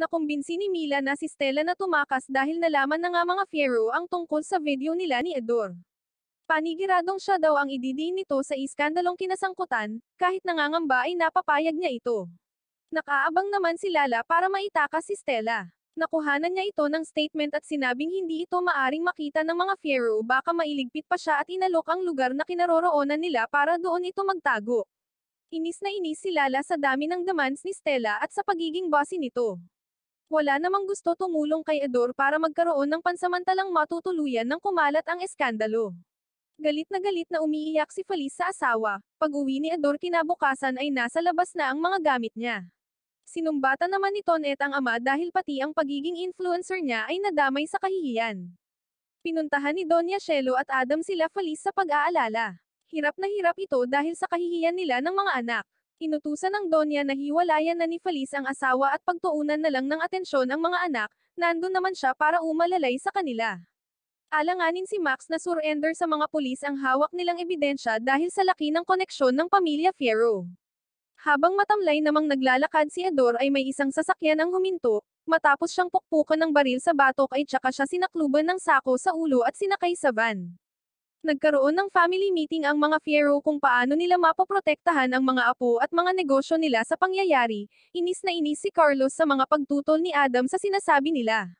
nakumbinsi ni Mila na si Stella na tumakas dahil nalaman na nga mga Fiero ang tungkol sa video nila ni Edor. Panigiradong siya daw ang ididiin nito sa iskandalong kinasangkutan, kahit nangangamba ay napapayag niya ito. Nakaabang naman si Lala para maitakas si Stella. Nakuhanan niya ito ng statement at sinabing hindi ito maaring makita ng mga Fiero baka mailigpit pa siya at inalok ang lugar na kinaroroonan nila para doon ito magtago. Inis na inis si Lala sa dami ng demands ni Stella at sa pagiging bossy nito. Wala namang gusto tumulong kay Edor para magkaroon ng pansamantalang matutuluyan ng kumalat ang eskandalo. Galit na galit na umiiyak si Felice sa asawa, pag-uwi ni Edor kinabukasan ay nasa labas na ang mga gamit niya. Sinumbata naman ni Tonet ang ama dahil pati ang pagiging influencer niya ay nadamay sa kahihiyan. Pinuntahan ni Donya Shelo at Adam sila Felice sa pag-aalala. Hirap na hirap ito dahil sa kahihiyan nila ng mga anak. Inutusan ng Donya na hiwalayan na ni Feliz ang asawa at pagtuunan na lang ng atensyon ang mga anak, nandun naman siya para umalalay sa kanila. Alanganin si Max na surrender sa mga pulis ang hawak nilang ebidensya dahil sa laki ng koneksyon ng pamilya Fierro. Habang matamlay namang naglalakad si Ador ay may isang sasakyan ang huminto, matapos siyang pukpukan ng baril sa batok ay tsaka siya sinakluban ng sako sa ulo at sinakay sa van. Nagkaroon ng family meeting ang mga Fiero kung paano nila mapoprotektahan ang mga apo at mga negosyo nila sa pangyayari. Inis na inis si Carlos sa mga pagtutol ni Adam sa sinasabi nila.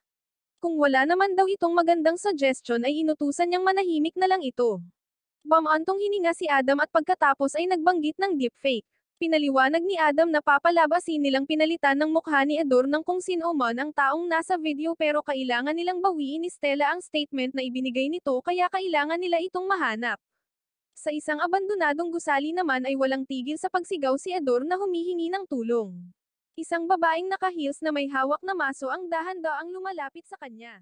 Kung wala naman daw itong magandang suggestion ay inutusan niyang manahimik na lang ito. Bamantong hininga si Adam at pagkatapos ay nagbanggit ng deepfake. Pinaliwanag ni Adam na papalabasin nilang pinalitan ng mukha ni Edor ng kung sino man ang taong nasa video pero kailangan nilang bawiin ni Stella ang statement na ibinigay nito kaya kailangan nila itong mahanap. Sa isang abandonadong gusali naman ay walang tigil sa pagsigaw si Edor na humihingi ng tulong. Isang babaeng naka-heels na may hawak na maso ang dahan-daang lumalapit sa kanya.